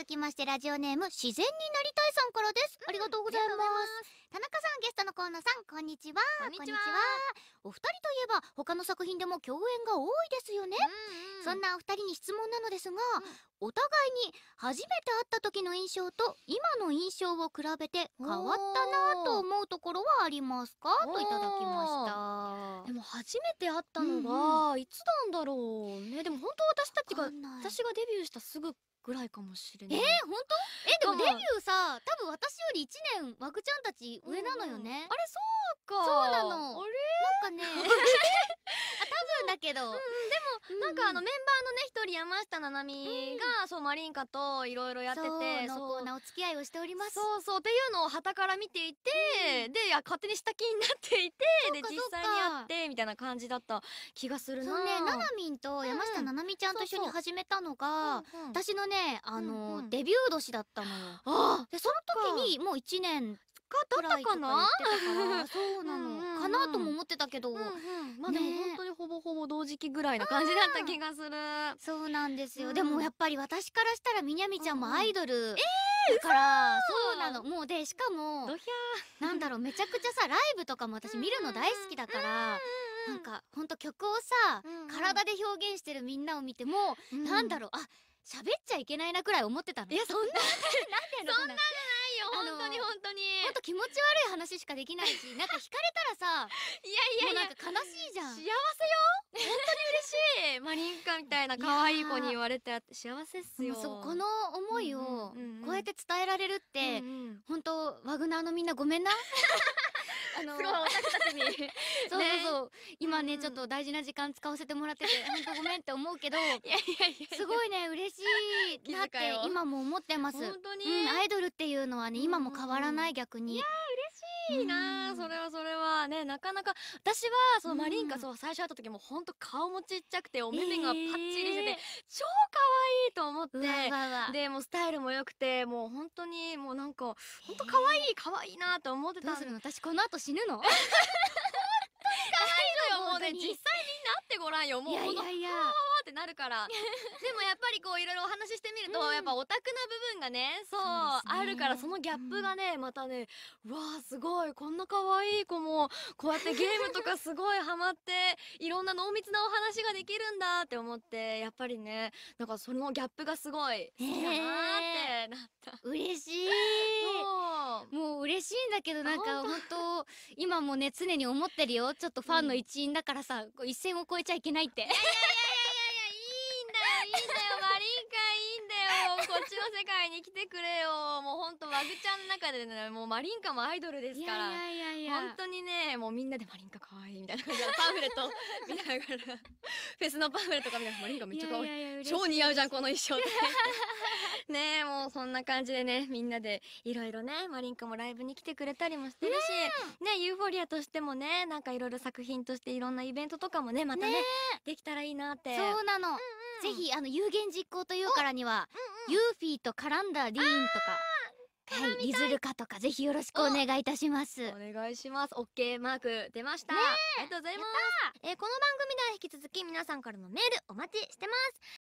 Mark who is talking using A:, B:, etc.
A: 続きましてラジオネーム自然になりたいさんからです、うん、ありがとうございます田中さんゲストの河野さんこんにちはこんにちはお二人といえば他の作品でも共演が多いですよね、うんうん、そんなお二人に質問なのですが、うん、お互いに初めて会った時の印象と今の印象を比べて変わったなと思うところはありますかといただきましたでも初めて会ったのが、うん、いつなんだろうねでも本当私たちが私がデビューしたすぐぐらいかもしれないえー、本当えでもデビューさ多分私より1年わぐちゃんたち上なのよね、うん、あれそうかそうなのあれなんかね んだけど、うんで
B: も、なんかあのメンバーのね一人山下七海が、そうマリンカといろいろやっててそこ、なお付き合いをしておりますそうそうっていうのを旗から見ていて、で
A: いや勝手に下気になっていてで実際に会ってみたいな感じだった気がするなそうねななみんと山下七海ちゃんと一緒に始めたのが、私のねあの、デビュー年だったのよあでその時にもう1年かだったかなそうなの、かなとも思ってたけど、まあでも本当にほぼほ時期ぐらいの感じだった気がするそうなんですよ、うん、でもやっぱり私からしたらみなみちゃんもアイドル、うん、えー、だからそうなのもうでしかもなんだろうめちゃくちゃさライブとかも私見るの大好きだから、うなんかほんと曲をさ、体で表現してるみんなを見ても、なんだろうあ喋っちゃいけないなくらい思ってたのいやそんな そんなじゃないよ本当に本当にん当気持ち悪い話しかできないしなんか惹かれたらさいやいやいやなんか悲しいじゃん幸せよ当に嬉しいマリンカみたいな可愛い子に言われて幸せっすよそうこの思いをこうやって伝えられるって、うんうん、本当ワグナーのみんなごめんな あのすごい私たちに そうそうそう、ね、今ね、うん、ちょっと大事な時間使わせてもらってて本当ごめんって思うけどすごいね嬉しいなって今も思ってます本当に、うん、アイドルっていうのはね今も変わらない逆にいや嬉しい
B: な、うん、それはそれはねなかなか私はそのマリンカ、そう最初会った時も本当顔もちっちゃくてお目目がパッチリしてて、えー、超思ってでもスタイルも良くてもう本当にもうなんか本当可愛い可愛いなと思ってたどうするの私この後死ぬの 可愛いのよもうね実際ってごらんよもういやいやいやってなるから でもやっぱりこういろいろお話ししてみると、うん、やっぱオタクな部分がねそう、ね、あるからそのギャップがね、うん、またねわあすごいこんな可愛い子もこうやってゲームとかすごいハマって いろんな濃密なお話ができるんだって思ってやっぱりねなんかそのギャップがすごい好きだなっ
A: てなった、えー、嬉しい もう嬉しいんだけどなんか本当今もね常に思ってるよちょっとファンの一員だからさ、うん、一線を越えちゃいけないっていやいやいやい
B: やいいんだよいいんだよマリンカいいんだよこっちの世界に来てくれよもうほんとワグちゃんの中でねもうマリンカもアイドルですからいやいやいや本当にねもうみんなでマリンカかわいいみたいな感じでパンフレット見ながらフェスのパンフレットか見ながらマリンカめっちゃかわいい超似合うじゃんこの衣装ってねえ、もうそんな感じでね、みんなでいろいろね、マリン君もライブに来てくれたりもしてるし、ねユーフォリアとしてもね、なんかいろいろ作品としていろんなイベントとかもね、またね、ねできた
A: らいいなって。そうなの。うんうん、ぜひ、あの、有言実行というからには、うんうん、ユーフィーと絡んだディーンとか。はい、リズルカとかぜひよろしくお願いいたします。お願いします。オッケーマーク出ました。ありがとうございます。えー、この番組では引き続き
B: 皆さんからのメールお待ちしてます。